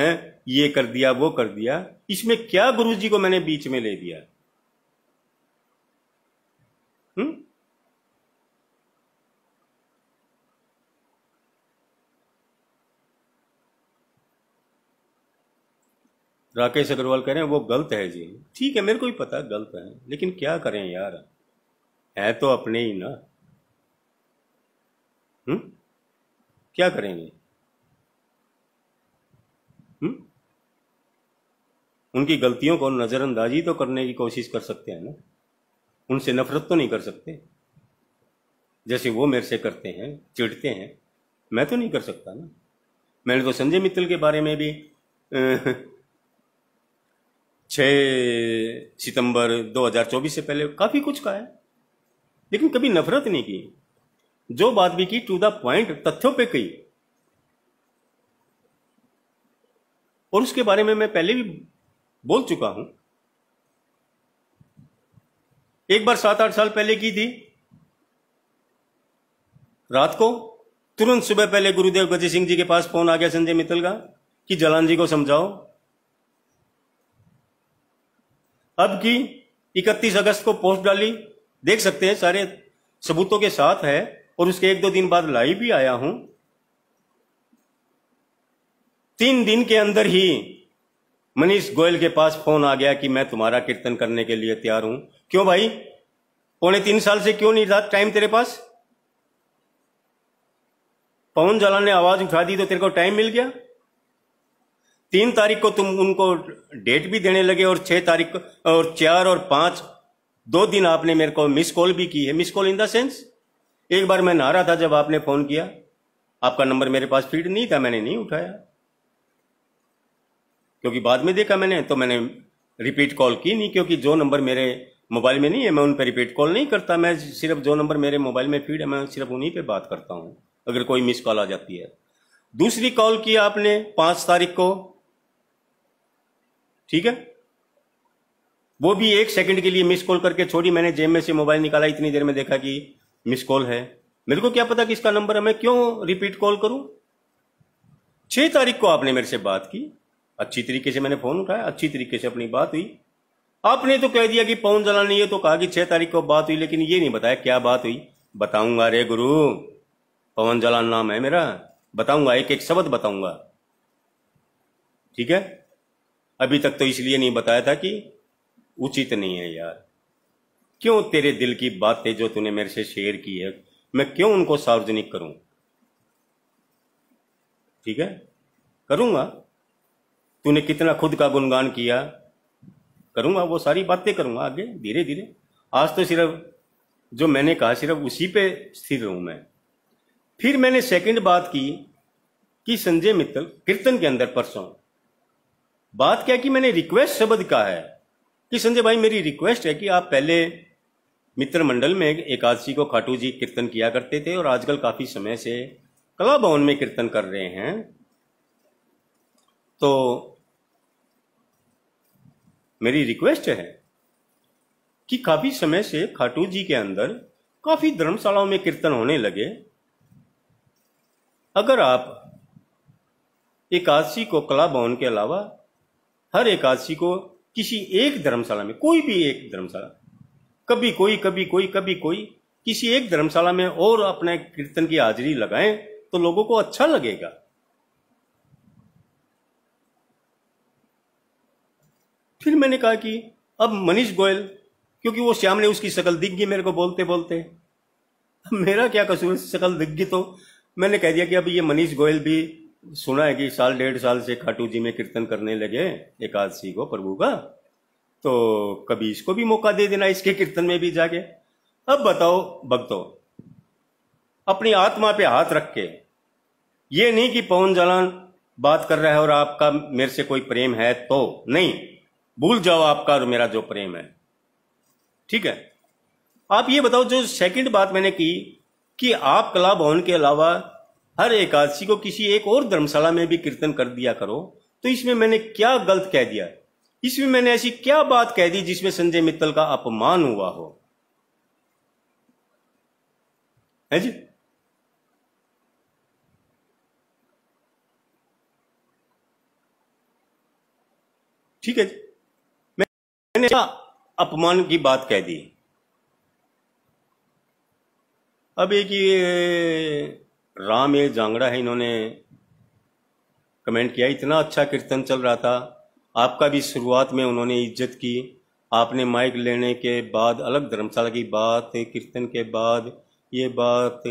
है ये कर दिया वो कर दिया इसमें क्या गुरुजी को मैंने बीच में ले दिया राकेश अग्रवाल कह रहे हैं वो गलत है जी ठीक है मेरे को ही पता गलत है लेकिन क्या करें यार है तो अपने ही ना हम्म क्या करेंगे हम्म उनकी गलतियों को नज़रअंदाजी तो करने की कोशिश कर सकते हैं ना उनसे नफरत तो नहीं कर सकते जैसे वो मेरे से करते हैं चिढ़ते हैं मैं तो नहीं कर सकता ना मैंने तो संजय मित्तल के बारे में भी 6 सितंबर 2024 से पहले काफ़ी कुछ कहा है लेकिन कभी नफरत नहीं की जो बात भी की टू द पॉइंट तथ्यों पे कही और उसके बारे में मैं पहले भी बोल चुका हूं एक बार सात आठ साल पहले की थी रात को तुरंत सुबह पहले गुरुदेव गजय सिंह जी के पास फोन आ गया संजय मित्तल का कि जलान जी को समझाओ अब की 31 अगस्त को पोस्ट डाली देख सकते हैं सारे सबूतों के साथ है और उसके एक दो दिन बाद लाई भी आया हूं तीन दिन के अंदर ही मनीष गोयल के पास फोन आ गया कि मैं तुम्हारा कीर्तन करने के लिए तैयार हूं क्यों भाई पौने तीन साल से क्यों नहीं था टाइम तेरे पास पवन जला ने आवाज उठा दी तो तेरे को टाइम मिल गया तीन तारीख को तुम उनको डेट भी देने लगे और छह तारीख को और चार और पांच दो दिन आपने मेरे को मिस कॉल भी की है miss call in the sense एक बार मैं नारा था जब आपने फोन किया आपका नंबर मेरे पास फीड नहीं था मैंने नहीं उठाया क्योंकि बाद में देखा मैंने तो मैंने रिपीट कॉल की नहीं क्योंकि जो नंबर मेरे मोबाइल में नहीं है मैं उन पर रिपीट कॉल नहीं करता मैं सिर्फ जो नंबर मेरे मोबाइल में फीड है मैं सिर्फ उन्हीं पे बात करता हूं अगर कोई मिस कॉल आ जाती है दूसरी कॉल की आपने पांच तारीख को ठीक है वो भी एक सेकंड के लिए मिस कॉल करके छोड़ी मैंने जेब में से मोबाइल निकाला इतनी देर में देखा कि मिस कॉल है मेरे को क्या पता कि इसका नंबर है मैं क्यों रिपीट कॉल करूं छह तारीख को आपने मेरे से बात की अच्छी तरीके से मैंने फोन उठाया अच्छी तरीके से अपनी बात हुई आपने तो कह दिया कि पौन नहीं है तो कहा कि छह तारीख को बात हुई लेकिन ये नहीं बताया क्या बात हुई बताऊंगा रे गुरु पवन जलाल नाम है मेरा बताऊंगा एक एक शब्द बताऊंगा ठीक है अभी तक तो इसलिए नहीं बताया था कि उचित नहीं है यार क्यों तेरे दिल की बातें जो तूने मेरे से शेयर की है मैं क्यों उनको सार्वजनिक करूं ठीक है करूंगा तूने कितना खुद का गुणगान किया करूंगा वो सारी बातें करूंगा आगे धीरे धीरे आज तो सिर्फ जो मैंने कहा सिर्फ उसी पे स्थिर रहूं मैं फिर मैंने सेकंड बात की कि संजय मित्तल कीर्तन के अंदर परसों बात क्या कि मैंने रिक्वेस्ट शब्द का है कि संजय भाई मेरी रिक्वेस्ट है कि आप पहले मित्र मंडल में एकादशी को खाटू जी कीर्तन किया करते थे और आजकल काफी समय से कला भवन में कीर्तन कर रहे हैं तो मेरी रिक्वेस्ट है कि काफी समय से खाटू जी के अंदर काफी धर्मशालाओं में कीर्तन होने लगे अगर आप एकादशी को कला भवन के अलावा हर एकादशी को किसी एक धर्मशाला में कोई भी एक धर्मशाला कभी कोई कभी कोई कभी कोई किसी एक धर्मशाला में और अपने कीर्तन की हाजिरी लगाएं तो लोगों को अच्छा लगेगा फिर मैंने कहा कि अब मनीष गोयल क्योंकि वो श्याम ने उसकी शकल दिख गई मेरे को बोलते बोलते मेरा क्या कसूर शकल दिख गई तो मैंने कह दिया कि अब ये मनीष गोयल भी सुना है कि साल डेढ़ साल से खाटू जी में कीर्तन करने लगे एकादशी को प्रभु का तो कभी इसको भी मौका दे देना इसके कीर्तन में भी जाके अब बताओ भक्तो अपनी आत्मा पे हाथ रख के ये नहीं कि पवन जलान बात कर रहा है और आपका मेरे से कोई प्रेम है तो नहीं भूल जाओ आपका और मेरा जो प्रेम है ठीक है आप ये बताओ जो सेकंड बात मैंने की कि आप कला भवन के अलावा हर एकादशी को किसी एक और धर्मशाला में भी कीर्तन कर दिया करो तो इसमें मैंने क्या गलत कह दिया इसमें मैंने ऐसी क्या बात कह दी जिसमें संजय मित्तल का अपमान हुआ हो है जी ठीक है जी मैंने क्या अपमान की बात कह दी अब एक ये राम ये जांगड़ा है इन्होंने कमेंट किया इतना अच्छा कीर्तन चल रहा था आपका भी शुरुआत में उन्होंने इज्जत की आपने माइक लेने के बाद अलग धर्मशाला की बात कीर्तन के बाद ये बात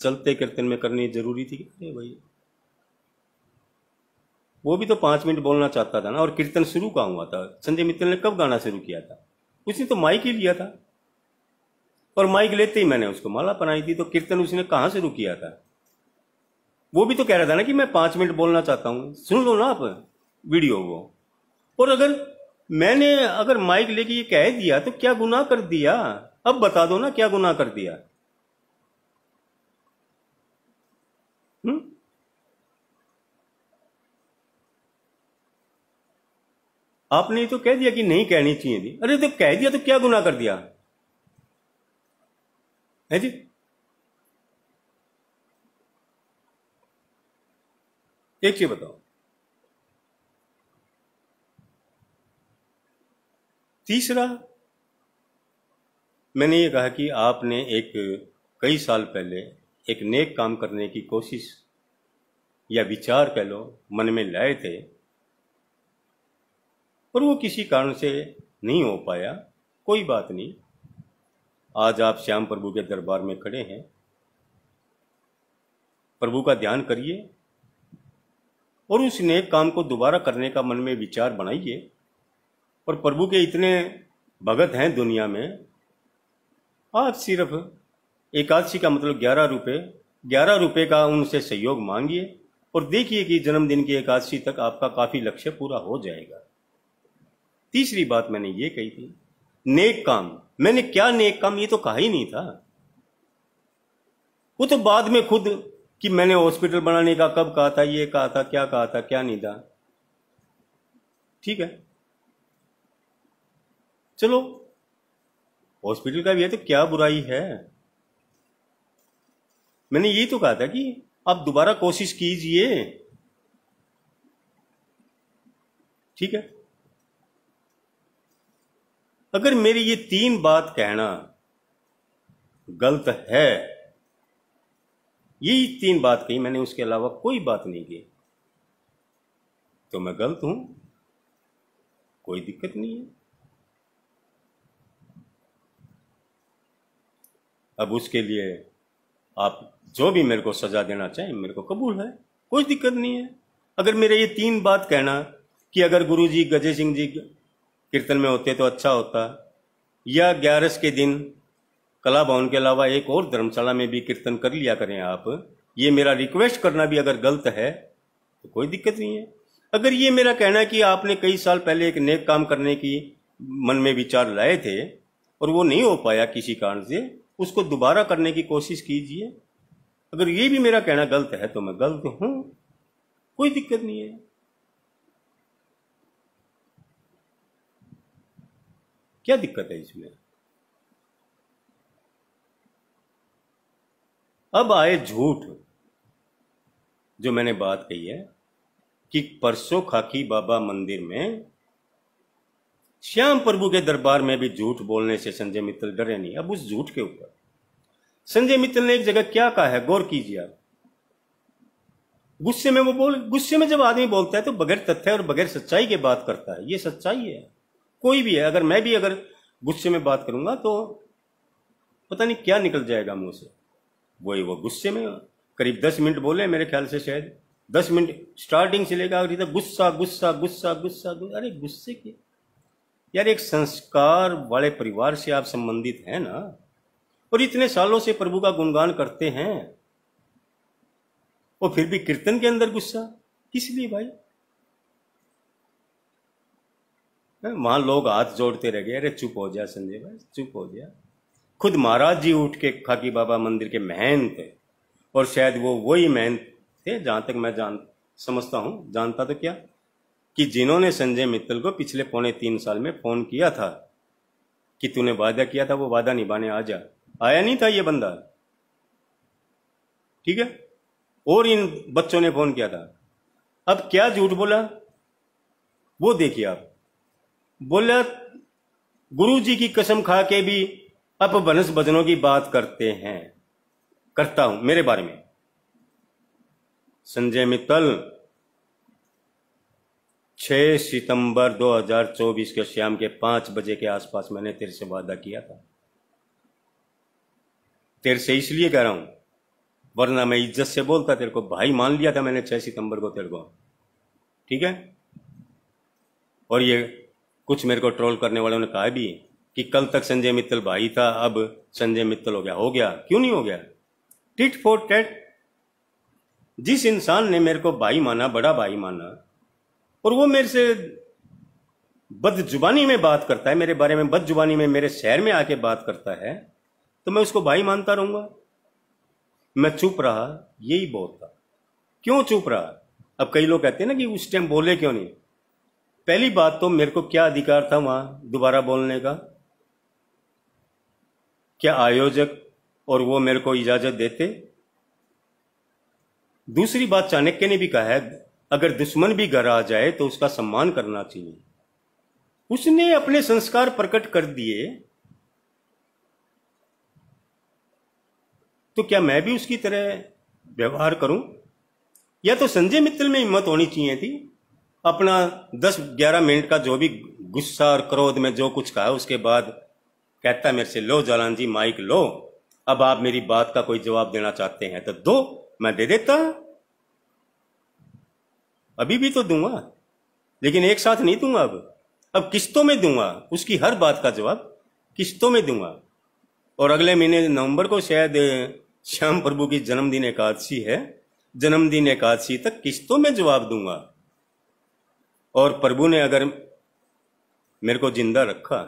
चलते कीर्तन में करनी जरूरी थी अरे भाई वो भी तो पांच मिनट बोलना चाहता था ना और कीर्तन शुरू कहा हुआ था संजय मित्तल ने कब गाना शुरू किया था उसने तो माइक ही लिया था और माइक लेते ही मैंने उसको माला पहनाई थी तो कीर्तन उसने कहाँ शुरू किया था वो भी तो कह रहा था ना कि मैं पांच मिनट बोलना चाहता हूं सुन लो ना आप वीडियो वो और अगर मैंने अगर माइक लेके ये कह दिया तो क्या गुनाह कर दिया अब बता दो ना क्या गुनाह कर दिया हुँ? हम्म? आपने तो कह दिया कि नहीं कहनी चाहिए थी अरे तो कह दिया तो क्या गुनाह कर दिया है जी एक चीज बताओ तीसरा मैंने ये कहा कि आपने एक कई साल पहले एक नेक काम करने की कोशिश या विचार कह लो मन में लाए थे और वो किसी कारण से नहीं हो पाया कोई बात नहीं आज आप श्याम प्रभु के दरबार में खड़े हैं प्रभु का ध्यान करिए और उस नेक काम को दोबारा करने का मन में विचार बनाइए और प्रभु के इतने भगत हैं दुनिया में आप सिर्फ एकादशी का मतलब ग्यारह रुपये ग्यारह रुपये का उनसे सहयोग मांगिए और देखिए कि जन्मदिन की एकादशी तक आपका काफ़ी लक्ष्य पूरा हो जाएगा तीसरी बात मैंने ये कही थी नेक काम मैंने क्या नेक काम ये तो कहा ही नहीं था वो तो बाद में खुद कि मैंने हॉस्पिटल बनाने का कब कहा था ये कहा था क्या कहा था क्या नहीं था ठीक है चलो हॉस्पिटल का भी है तो क्या बुराई है मैंने यही तो कहा था कि आप दोबारा कोशिश कीजिए ठीक है अगर मेरी ये तीन बात कहना गलत है यही तीन बात कही मैंने उसके अलावा कोई बात नहीं की तो मैं गलत हूं कोई दिक्कत नहीं है अब उसके लिए आप जो भी मेरे को सजा देना चाहें मेरे को कबूल है कोई दिक्कत नहीं है अगर मेरे ये तीन बात कहना कि अगर गुरुजी गजय सिंह जी कीर्तन में होते तो अच्छा होता या ग्यारस के दिन कला भवन के अलावा एक और धर्मशाला में भी कीर्तन कर लिया करें आप ये मेरा रिक्वेस्ट करना भी अगर गलत है तो कोई दिक्कत नहीं है अगर ये मेरा कहना है कि आपने कई साल पहले एक नेक काम करने की मन में विचार लाए थे और वो नहीं हो पाया किसी कारण से उसको दोबारा करने की कोशिश कीजिए अगर ये भी मेरा कहना गलत है तो मैं गलत हूं कोई दिक्कत नहीं है क्या दिक्कत है इसमें अब आए झूठ जो मैंने बात कही है कि परसों खाकी बाबा मंदिर में श्याम प्रभु के दरबार में भी झूठ बोलने से संजय मित्तल डरे नहीं अब उस झूठ के ऊपर संजय मित्तल ने एक जगह क्या कहा है गौर कीजिए आप गुस्से में वो बोल गुस्से में जब आदमी बोलता है तो बगैर तथ्य और बगैर सच्चाई के बात करता है ये सच्चाई है कोई भी है अगर मैं भी अगर गुस्से में बात करूंगा तो पता नहीं क्या निकल जाएगा मुंह से वो वो गुस्से में करीब दस मिनट बोले मेरे ख्याल से शायद दस मिनट स्टार्टिंग से लेकर इधर गुस्सा गुस्सा गुस्सा गुस्सा अरे गुस्से के यार एक संस्कार वाले परिवार से आप संबंधित हैं ना और इतने सालों से प्रभु का गुणगान करते हैं और फिर भी कीर्तन के अंदर गुस्सा किस लिए भाई वहां लोग हाथ जोड़ते रह गए अरे चुप हो जा संजय भाई चुप हो जा खुद महाराज जी उठ के खाकी बाबा मंदिर के महन थे और शायद वो वही महन थे जहां तक मैं जान समझता हूं जानता तो क्या कि जिन्होंने संजय मित्तल को पिछले पौने तीन साल में फोन किया था कि तूने वादा किया था वो वादा निभाने आ जा आया नहीं था ये बंदा ठीक है और इन बच्चों ने फोन किया था अब क्या झूठ बोला वो देखिए आप बोला गुरु जी की कसम खा के भी अब बनस बदनों की बात करते हैं करता हूं मेरे बारे में संजय मित्तल 6 सितंबर 2024 के शाम के पांच बजे के आसपास मैंने तेरे से वादा किया था तेरे से इसलिए कह रहा हूं वरना मैं इज्जत से बोलता तेरे को भाई मान लिया था मैंने छह सितंबर को तेरे को ठीक है और ये कुछ मेरे को ट्रोल करने वालों ने कहा भी कि कल तक संजय मित्तल भाई था अब संजय मित्तल हो गया हो गया क्यों नहीं हो गया टिट फॉर टेट जिस इंसान ने मेरे को भाई माना बड़ा भाई माना और वो मेरे से बदजुबानी में बात करता है मेरे बारे में बदजुबानी में मेरे शहर में आके बात करता है तो मैं उसको भाई मानता रहूंगा मैं चुप रहा यही बहुत था क्यों चुप रहा अब कई लोग कहते हैं ना कि उस टाइम बोले क्यों नहीं पहली बात तो मेरे को क्या अधिकार था वहां दोबारा बोलने का क्या आयोजक और वो मेरे को इजाजत देते दूसरी बात चाणक्य ने भी कहा है अगर दुश्मन भी घर आ जाए तो उसका सम्मान करना चाहिए उसने अपने संस्कार प्रकट कर दिए तो क्या मैं भी उसकी तरह व्यवहार करूं या तो संजय मित्तल में हिम्मत होनी चाहिए थी अपना 10-11 मिनट का जो भी गुस्सा और क्रोध में जो कुछ कहा उसके बाद कहता है मेरे से लो जालान जी माइक लो अब आप मेरी बात का कोई जवाब देना चाहते हैं तो दो मैं दे देता अभी भी तो दूंगा लेकिन एक साथ नहीं दूंगा अब अब किस्तों में दूंगा उसकी हर बात का जवाब किस्तों में दूंगा और अगले महीने नवंबर को शायद श्याम प्रभु की जन्मदिन एकादशी है जन्मदिन एकादशी तक किस्तों में जवाब दूंगा और प्रभु ने अगर मेरे को जिंदा रखा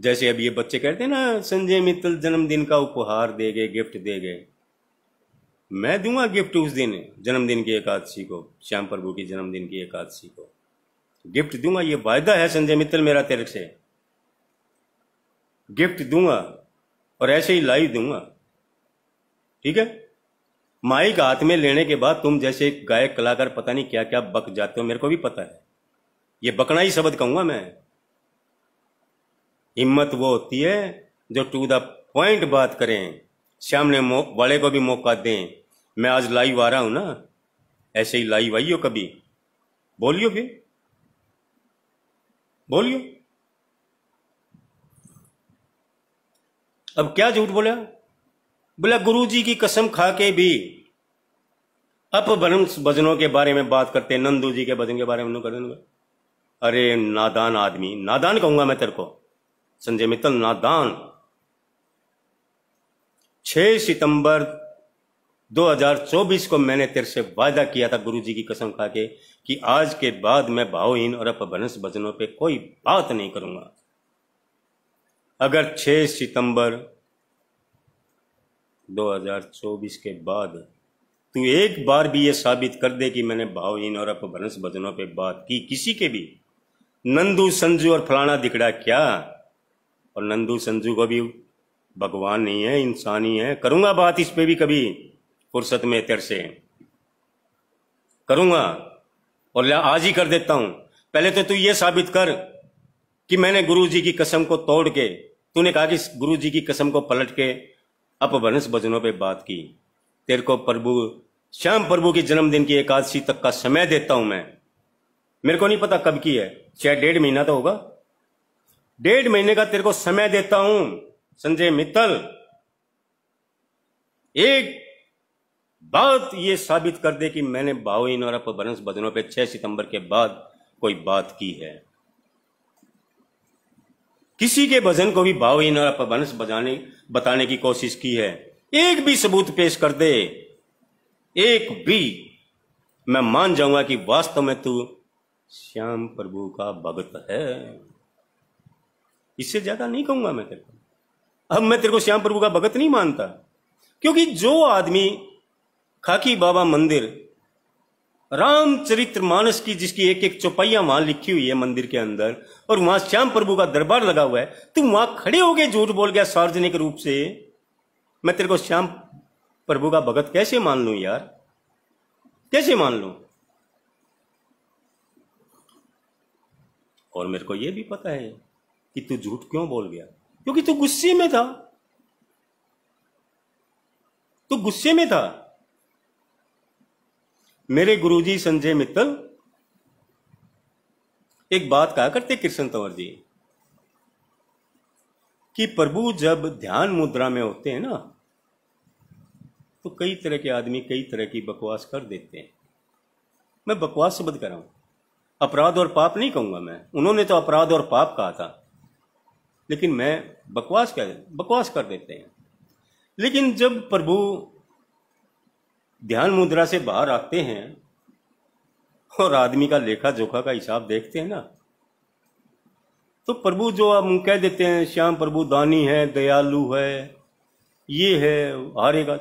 जैसे अब ये बच्चे कहते हैं ना संजय मित्तल जन्मदिन का उपहार दे गए गिफ्ट दे गए मैं दूंगा गिफ्ट उस दिन जन्मदिन की एकादशी को श्याम प्रभु की जन्मदिन की एकादशी को गिफ्ट दूंगा ये वायदा है संजय मित्तल मेरा तेरे से गिफ्ट दूंगा और ऐसे ही लाइव दूंगा ठीक है माइक हाथ में लेने के बाद तुम जैसे गायक कलाकार पता नहीं क्या क्या बक जाते हो मेरे को भी पता है ये बकना ही शब्द कहूंगा मैं हिम्मत वो होती है जो टू द पॉइंट बात करें सामने वाले को भी मौका दें मैं आज लाइव आ रहा हूं ना ऐसे ही लाइव आइयो कभी बोलियो भी बोलियो अब क्या झूठ बोला बोला गुरुजी की कसम खा के भी अपभ्रंश भजनों के बारे में बात करते नंदू जी के भजन के बारे में अरे नादान आदमी नादान कहूंगा मैं तेरे को संजय मित्तल नादान 6 सितंबर 2024 को मैंने तेरे से वादा किया था गुरुजी की कसम खा के कि आज के बाद मैं भावहीन और अपभ्रंश भजनों पे कोई बात नहीं करूंगा अगर 6 सितंबर 2024 के बाद तू एक बार भी ये साबित कर दे कि मैंने भावहीन और अपभ्रंश भजनों पे बात की किसी के भी नंदू संजू और फलाना दिखड़ा क्या और नंदू संजू का भी भगवान नहीं है इंसान ही है करूंगा बात इस पे भी कभी फुर्सत में तेर से करूंगा और आज ही कर देता हूं पहले तो तू ये साबित कर कि मैंने गुरु जी की कसम को तोड़ के तूने कहा कि गुरु जी की कसम को पलट के अपभ्रंश भजनों पे बात की तेरे को प्रभु श्याम प्रभु के जन्मदिन की एकादशी तक का समय देता हूं मैं मेरे को नहीं पता कब की है शायद डेढ़ महीना तो होगा डेढ़ महीने का तेरे को समय देता हूं संजय मित्तल एक बात ये साबित कर दे कि मैंने बाओ इनोरा पर बनस बदनों पर 6 सितंबर के बाद कोई बात की है किसी के भजन को भी भाव इन और बनस बजाने बताने की कोशिश की है एक भी सबूत पेश कर दे एक भी मैं मान जाऊंगा कि वास्तव में तू श्याम प्रभु का भगत है इससे ज्यादा नहीं कहूंगा मैं तेरे को अब मैं तेरे को श्याम प्रभु का भगत नहीं मानता क्योंकि जो आदमी खाकी बाबा मंदिर रामचरित्र मानस की जिसकी एक एक चौपाइया वहां लिखी हुई है मंदिर के अंदर और वहां श्याम प्रभु का दरबार लगा हुआ है तुम वहां खड़े हो गए झूठ बोल गया सार्वजनिक रूप से मैं तेरे को श्याम प्रभु का भगत कैसे मान लू यार कैसे मान लू और मेरे को यह भी पता है कि तू झूठ क्यों बोल गया क्योंकि तू गुस्से में था तू गुस्से में था मेरे गुरुजी संजय मित्तल एक बात कहा करते कृष्ण तंवर जी कि प्रभु जब ध्यान मुद्रा में होते हैं ना तो कई तरह के आदमी कई तरह की बकवास कर देते हैं मैं बकवास शब्द कर रहा हूं अपराध और पाप नहीं कहूंगा मैं उन्होंने तो अपराध और पाप कहा था लेकिन मैं बकवास कर बकवास कर देते हैं लेकिन जब प्रभु ध्यान मुद्रा से बाहर आते हैं और आदमी का लेखा जोखा का हिसाब देखते हैं ना तो प्रभु जो आप कह देते हैं श्याम प्रभु दानी है दयालु है ये है हारेगा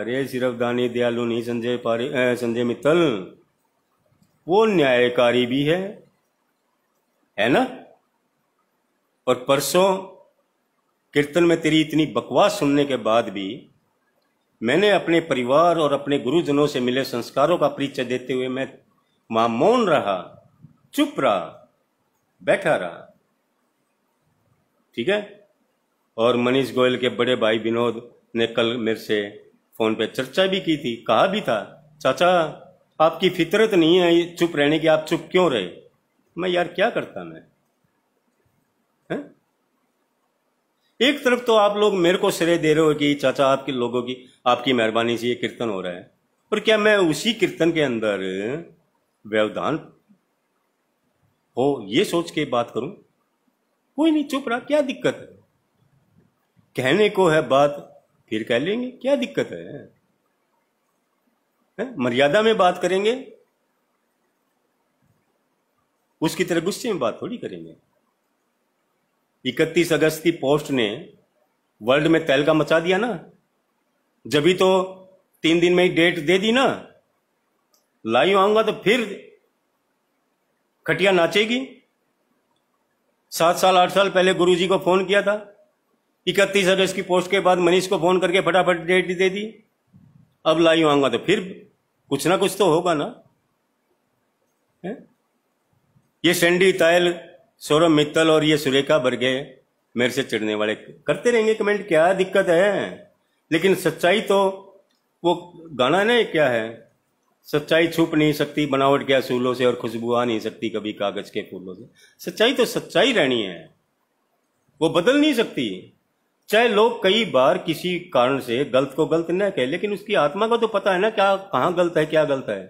अरे सिर्फ दानी दयालु नहीं संजय पारे संजय मित्तल वो न्यायकारी भी है है ना और परसों कीर्तन में तेरी इतनी बकवास सुनने के बाद भी मैंने अपने परिवार और अपने गुरुजनों से मिले संस्कारों का परिचय देते हुए मैं वहां मौन रहा चुप रहा बैठा रहा ठीक है और मनीष गोयल के बड़े भाई विनोद ने कल मेरे से फोन पे चर्चा भी की थी कहा भी था चाचा आपकी फितरत नहीं है चुप रहने की आप चुप क्यों रहे मैं यार क्या करता मैं एक तरफ तो आप लोग मेरे को श्रेय दे रहे हो कि चाचा आपके लोगों की आपकी मेहरबानी से ये कीर्तन हो रहा है और क्या मैं उसी कीर्तन के अंदर व्यवधान हो ये सोच के बात करूं कोई नहीं चुप रहा क्या दिक्कत है कहने को है बात फिर कह लेंगे क्या दिक्कत है, है? मर्यादा में बात करेंगे उसकी तरह गुस्से में बात थोड़ी करेंगे इकतीस अगस्त की पोस्ट ने वर्ल्ड में तहलका मचा दिया ना जब तो तीन दिन में ही डेट दे दी ना लाइव आऊंगा तो फिर खटिया नाचेगी सात साल आठ साल पहले गुरुजी को फोन किया था इकतीस अगस्त की पोस्ट के बाद मनीष को फोन करके फटाफट डेट दे दी अब लाइव आऊंगा तो फिर कुछ ना कुछ तो होगा ना है? ये सेंडी तायल सौरभ मित्तल और ये सुरेखा बर्गे मेरे से चिड़ने वाले करते रहेंगे कमेंट क्या दिक्कत है लेकिन सच्चाई तो वो गाना ना क्या है सच्चाई छुप नहीं सकती बनावट के असूलों से और खुशबू आ नहीं सकती कभी कागज के फूलों से सच्चाई तो सच्चाई रहनी है वो बदल नहीं सकती चाहे लोग कई बार किसी कारण से गलत को गलत न कहे लेकिन उसकी आत्मा का तो पता है ना क्या कहाँ गलत है क्या गलत है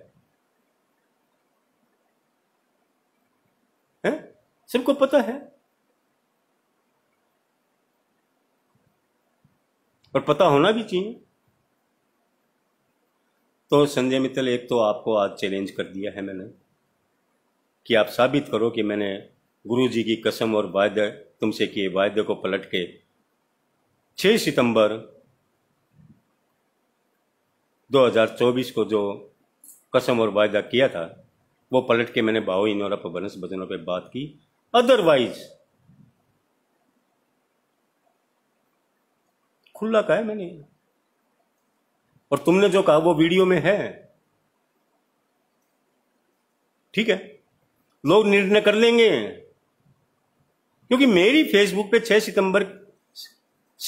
सबको पता है और पता होना भी चाहिए तो संजय मित्तल एक तो आपको आज चैलेंज कर दिया है मैंने कि आप साबित करो कि मैंने गुरु जी की कसम और वायदे तुमसे किए वायदे को पलट के 6 सितंबर 2024 को जो कसम और वायदा किया था वो पलट के मैंने भाव इन पर बनस बचनों पर बात की अदरवाइज खुला का है मैंने और तुमने जो कहा वो वीडियो में है ठीक है लोग निर्णय कर लेंगे क्योंकि मेरी फेसबुक पे 6 सितंबर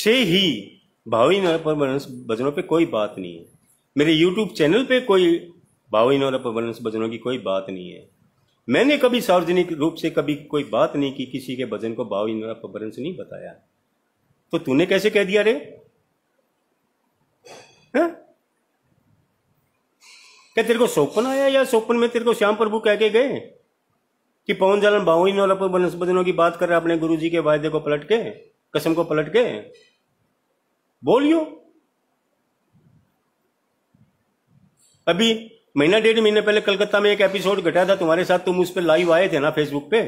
से ही भावी नवरस भजनों पे कोई बात नहीं है मेरे यूट्यूब चैनल पे कोई भावी नवरस भजनों की कोई बात नहीं है मैंने कभी सार्वजनिक रूप से कभी कोई बात नहीं की किसी के भजन को भाव इंद्रा अपभ्रंश नहीं बताया तो तूने कैसे कह दिया रे क्या तेरे को सोपन आया या सोपन में तेरे को श्याम प्रभु कह के गए कि पवन जलन भावहीन और अपभ्रंश भजनों की बात कर रहे अपने गुरु जी के वायदे को पलट के कसम को पलट के बोलियो अभी महीना डेढ़ महीने पहले कलकत्ता में एक एपिसोड घटा था तुम्हारे साथ तुम उस पर लाइव आए थे ना फेसबुक पे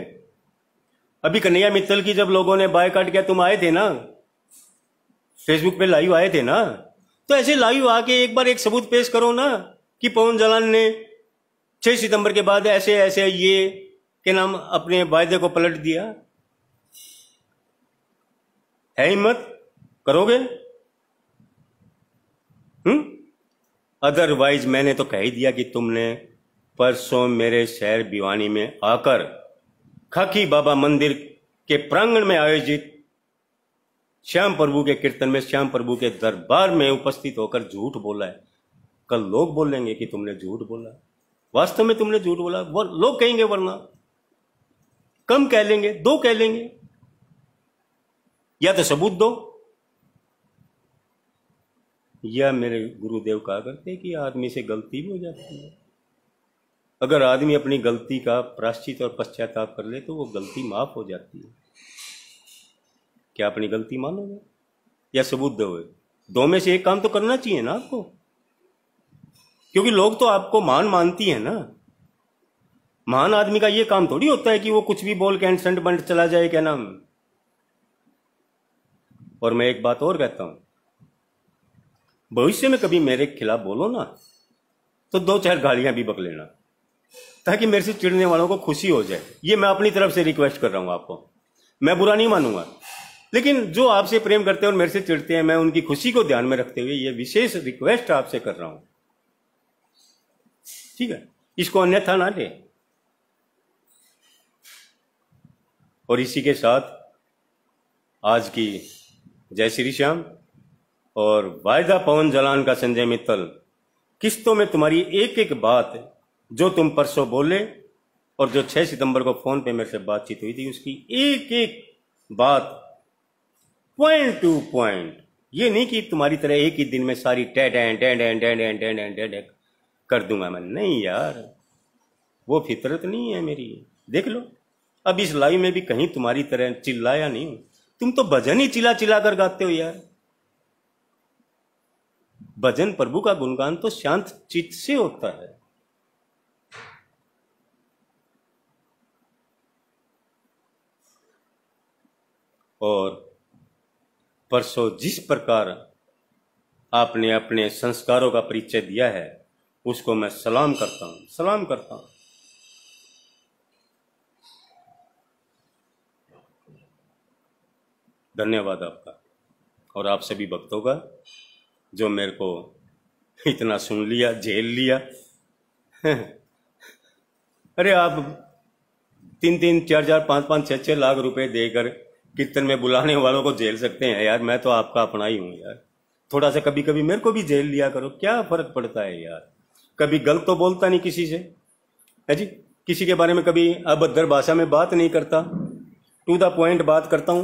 अभी कन्हैया मित्तल की जब लोगों ने बायकाट किया तुम आए थे ना फेसबुक पे लाइव आए थे ना तो ऐसे लाइव आके एक बार एक सबूत पेश करो ना कि पवन जलान ने 6 सितंबर के बाद ऐसे ऐसे ये के नाम अपने वायदे को पलट दिया है हिम्मत करोगे हम्म अदरवाइज मैंने तो कह ही दिया कि तुमने परसों मेरे शहर भिवानी में आकर खकी बाबा मंदिर के प्रांगण में आयोजित श्याम प्रभु के कीर्तन में श्याम प्रभु के दरबार में उपस्थित होकर झूठ बोला है कल लोग बोलेंगे कि तुमने झूठ बोला वास्तव में तुमने झूठ बोला वो लोग कहेंगे वरना कम कह लेंगे दो कह लेंगे या तो सबूत दो या मेरे गुरुदेव कहा करते कि आदमी से गलती भी हो जाती है अगर आदमी अपनी गलती का प्राश्चित और पश्चाताप कर ले तो वो गलती माफ हो जाती है क्या अपनी गलती मानोगे या सबूत दोगे दो में से एक काम तो करना चाहिए ना आपको क्योंकि लोग तो आपको मान मानती है ना महान आदमी का ये काम थोड़ी होता है कि वो कुछ भी बोल के एंड संट बंट चला जाए क्या नाम और मैं एक बात और कहता हूं भविष्य में कभी मेरे खिलाफ बोलो ना तो दो चार गालियां भी बक लेना ताकि मेरे से चिड़ने वालों को खुशी हो जाए ये मैं अपनी तरफ से रिक्वेस्ट कर रहा हूं आपको मैं बुरा नहीं मानूंगा लेकिन जो आपसे प्रेम करते हैं और मेरे से चिड़ते हैं मैं उनकी खुशी को ध्यान में रखते हुए ये विशेष रिक्वेस्ट आपसे कर रहा हूं ठीक है इसको अन्यथा ना ले और इसी के साथ आज की जय श्री श्याम और वायदा पवन जलान का संजय मित्तल किस्तों में तुम्हारी एक एक बात जो तुम परसों बोले और जो 6 सितंबर को फोन पे मेरे से बातचीत हुई थी उसकी एक एक बात पॉइंट टू पॉइंट ये नहीं कि तुम्हारी तरह एक ही दिन में सारी टैड एंड डैंड एंड डैंड एंड डैंड एंड डैंड कर दूंगा मैं नहीं यार वो फितरत नहीं है मेरी देख लो अब इस लाइव में भी कहीं तुम्हारी तरह चिल्लाया नहीं तुम तो भजन ही चिल्ला चिल्ला कर गाते हो यार भजन प्रभु का गुणगान तो शांत चित्त से होता है और परसों जिस प्रकार आपने अपने संस्कारों का परिचय दिया है उसको मैं सलाम करता हूं सलाम करता हूं धन्यवाद आपका और आप सभी भक्तों का जो मेरे को इतना सुन लिया झेल लिया अरे आप तीन तीन चार चार पाँच पाँच छः छः लाख रुपए देकर कीर्तन में बुलाने वालों को झेल सकते हैं यार मैं तो आपका अपना ही हूँ यार थोड़ा सा कभी कभी मेरे को भी झेल लिया करो क्या फर्क पड़ता है यार कभी गलत तो बोलता नहीं किसी से है जी किसी के बारे में कभी अभद्र भाषा में बात नहीं करता टू द पॉइंट बात करता हूँ